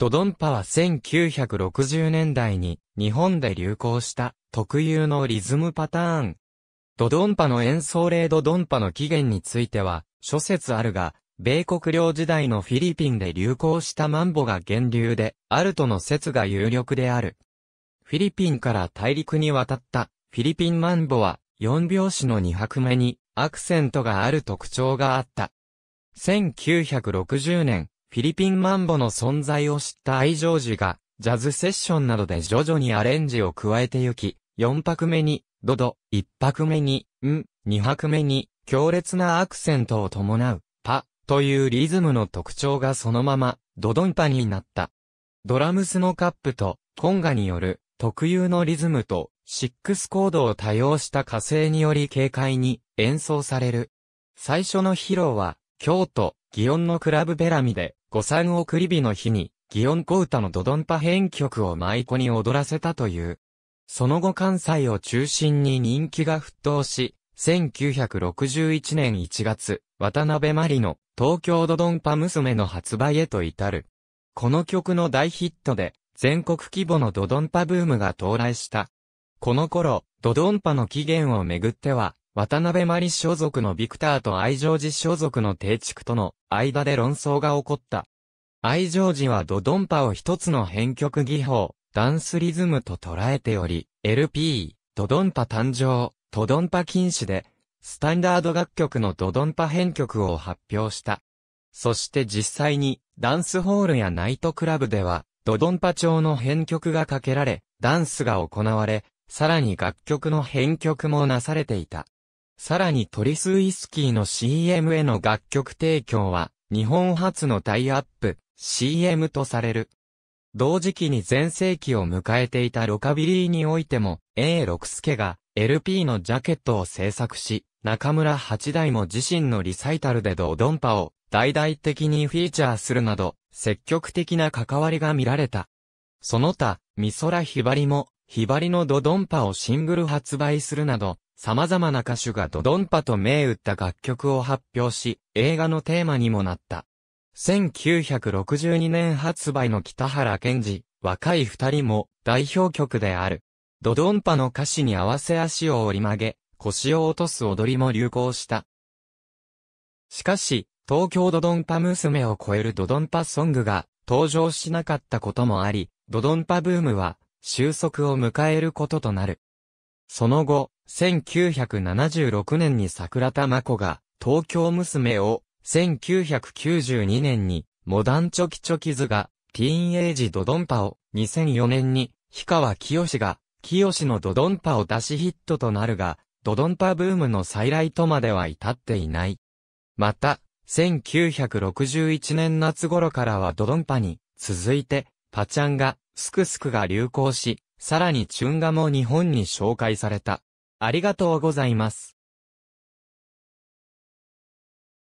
ドドンパは1960年代に日本で流行した特有のリズムパターン。ドドンパの演奏例ドドンパの起源については諸説あるが、米国領時代のフィリピンで流行したマンボが源流で、あるとの説が有力である。フィリピンから大陸に渡ったフィリピンマンボは4拍子の2拍目にアクセントがある特徴があった。1960年、フィリピンマンボの存在を知った愛情寺が、ジャズセッションなどで徐々にアレンジを加えてゆき、4拍目に、ドド、1拍目に、ん、2拍目に、強烈なアクセントを伴う、パ、というリズムの特徴がそのまま、ドドンパになった。ドラムスのカップと、コンガによる、特有のリズムと、シックスコードを多用した火星により軽快に演奏される。最初の披露は、京都、祇園のクラブベラミで、五三送り火の日に、祇園小唄のドドンパ編曲を舞妓に踊らせたという。その後関西を中心に人気が沸騰し、1961年1月、渡辺真理の東京ドドンパ娘の発売へと至る。この曲の大ヒットで、全国規模のドドンパブームが到来した。この頃、ドドンパの起源をめぐっては、渡辺マリ所属のビクターと愛情寺所属の定畜との間で論争が起こった。愛情寺はドドンパを一つの編曲技法、ダンスリズムと捉えており、LP、ドドンパ誕生、ドドンパ禁止で、スタンダード楽曲のドドンパ編曲を発表した。そして実際に、ダンスホールやナイトクラブでは、ドドンパ調の編曲がかけられ、ダンスが行われ、さらに楽曲の編曲もなされていた。さらにトリスウイスキーの CM への楽曲提供は、日本初のタイアップ、CM とされる。同時期に全盛期を迎えていたロカビリーにおいても、A 六助が LP のジャケットを制作し、中村八大も自身のリサイタルでドドンパを大々的にフィーチャーするなど、積極的な関わりが見られた。その他、美空ひばりも、ひばりのドドンパをシングル発売するなど、様々な歌手がドドンパと銘打った楽曲を発表し、映画のテーマにもなった。1962年発売の北原健二、若い二人も代表曲である。ドドンパの歌詞に合わせ足を折り曲げ、腰を落とす踊りも流行した。しかし、東京ドドンパ娘を超えるドドンパソングが登場しなかったこともあり、ドドンパブームは収束を迎えることとなる。その後、1976年に桜田真子が、東京娘を、1992年に、モダンチョキチョキズが、ティーンエイジドドンパを、2004年に、氷川清よが、清よのドドンパを出しヒットとなるが、ドドンパブームの再来とまでは至っていない。また、1961年夏頃からはドドンパに、続いて、パチャンが、スクスクが流行し、さらにチュンガも日本に紹介された。ありがとうございます。